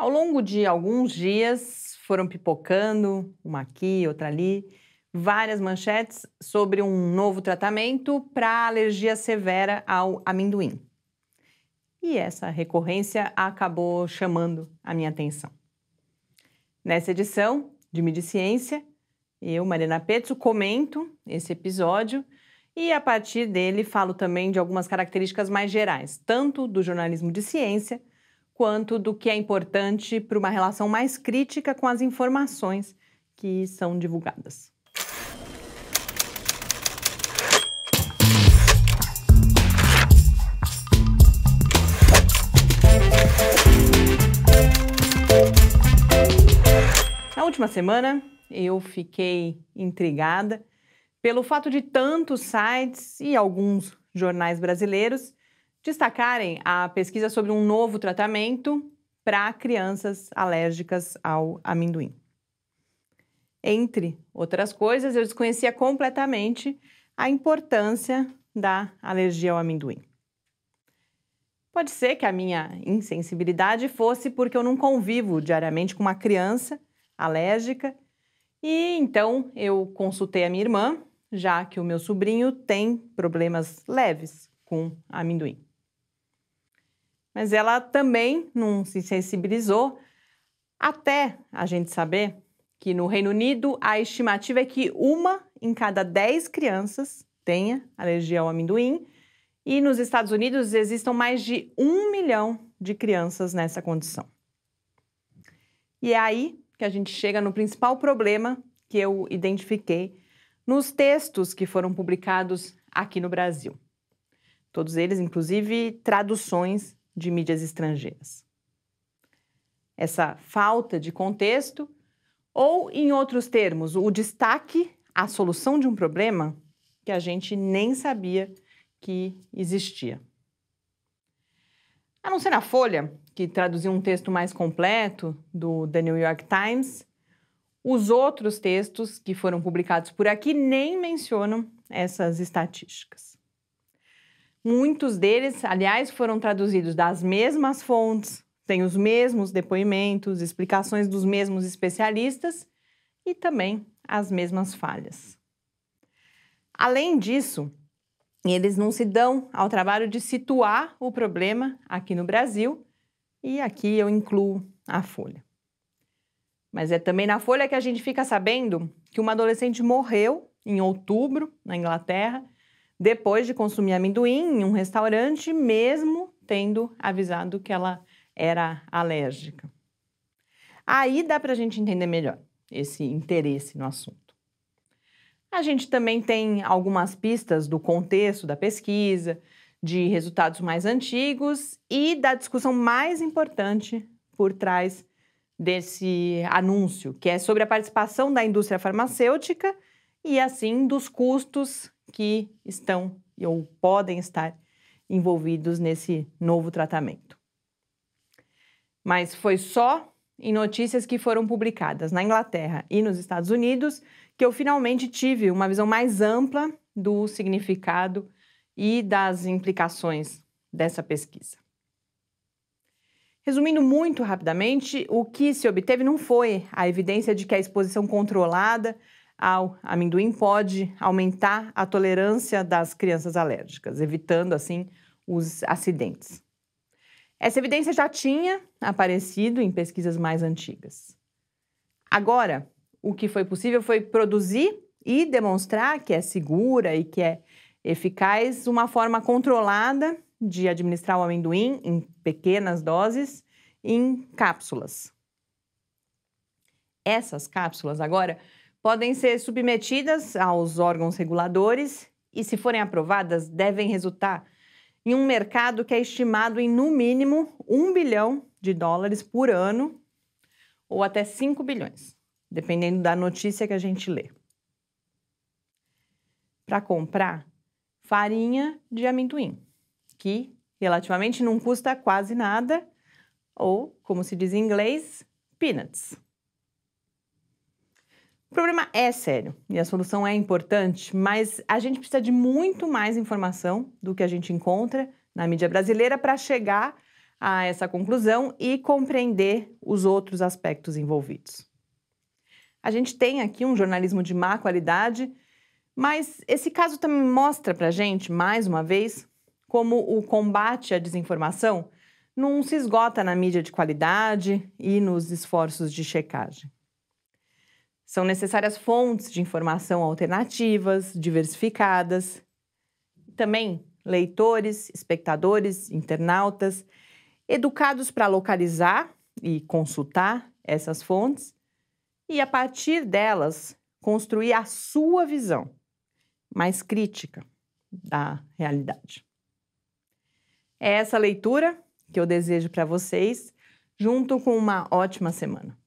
Ao longo de alguns dias, foram pipocando, uma aqui, outra ali, várias manchetes sobre um novo tratamento para alergia severa ao amendoim. E essa recorrência acabou chamando a minha atenção. Nessa edição de Mediciência Ciência, eu, Mariana Pezzo, comento esse episódio e a partir dele falo também de algumas características mais gerais, tanto do jornalismo de ciência quanto do que é importante para uma relação mais crítica com as informações que são divulgadas. Na última semana, eu fiquei intrigada pelo fato de tantos sites e alguns jornais brasileiros destacarem a pesquisa sobre um novo tratamento para crianças alérgicas ao amendoim. Entre outras coisas, eu desconhecia completamente a importância da alergia ao amendoim. Pode ser que a minha insensibilidade fosse porque eu não convivo diariamente com uma criança alérgica e então eu consultei a minha irmã, já que o meu sobrinho tem problemas leves com amendoim mas ela também não se sensibilizou, até a gente saber que no Reino Unido a estimativa é que uma em cada dez crianças tenha alergia ao amendoim, e nos Estados Unidos existam mais de um milhão de crianças nessa condição. E é aí que a gente chega no principal problema que eu identifiquei nos textos que foram publicados aqui no Brasil. Todos eles, inclusive, traduções de mídias estrangeiras. Essa falta de contexto, ou em outros termos, o destaque à solução de um problema que a gente nem sabia que existia. A não ser na Folha, que traduziu um texto mais completo do The New York Times, os outros textos que foram publicados por aqui nem mencionam essas estatísticas. Muitos deles, aliás, foram traduzidos das mesmas fontes, têm os mesmos depoimentos, explicações dos mesmos especialistas e também as mesmas falhas. Além disso, eles não se dão ao trabalho de situar o problema aqui no Brasil, e aqui eu incluo a Folha. Mas é também na Folha que a gente fica sabendo que uma adolescente morreu em outubro na Inglaterra depois de consumir amendoim em um restaurante, mesmo tendo avisado que ela era alérgica. Aí dá para a gente entender melhor esse interesse no assunto. A gente também tem algumas pistas do contexto da pesquisa, de resultados mais antigos e da discussão mais importante por trás desse anúncio, que é sobre a participação da indústria farmacêutica e assim dos custos que estão ou podem estar envolvidos nesse novo tratamento. Mas foi só em notícias que foram publicadas na Inglaterra e nos Estados Unidos que eu finalmente tive uma visão mais ampla do significado e das implicações dessa pesquisa. Resumindo muito rapidamente, o que se obteve não foi a evidência de que a exposição controlada ao amendoim pode aumentar a tolerância das crianças alérgicas, evitando assim os acidentes. Essa evidência já tinha aparecido em pesquisas mais antigas. Agora, o que foi possível foi produzir e demonstrar que é segura e que é eficaz uma forma controlada de administrar o amendoim em pequenas doses em cápsulas. Essas cápsulas agora podem ser submetidas aos órgãos reguladores e, se forem aprovadas, devem resultar em um mercado que é estimado em, no mínimo, 1 bilhão de dólares por ano ou até 5 bilhões, dependendo da notícia que a gente lê. Para comprar farinha de amendoim, que relativamente não custa quase nada, ou, como se diz em inglês, peanuts. O problema é sério e a solução é importante, mas a gente precisa de muito mais informação do que a gente encontra na mídia brasileira para chegar a essa conclusão e compreender os outros aspectos envolvidos. A gente tem aqui um jornalismo de má qualidade, mas esse caso também mostra para gente, mais uma vez, como o combate à desinformação não se esgota na mídia de qualidade e nos esforços de checagem. São necessárias fontes de informação alternativas, diversificadas. Também leitores, espectadores, internautas, educados para localizar e consultar essas fontes e, a partir delas, construir a sua visão mais crítica da realidade. É essa leitura que eu desejo para vocês, junto com uma ótima semana.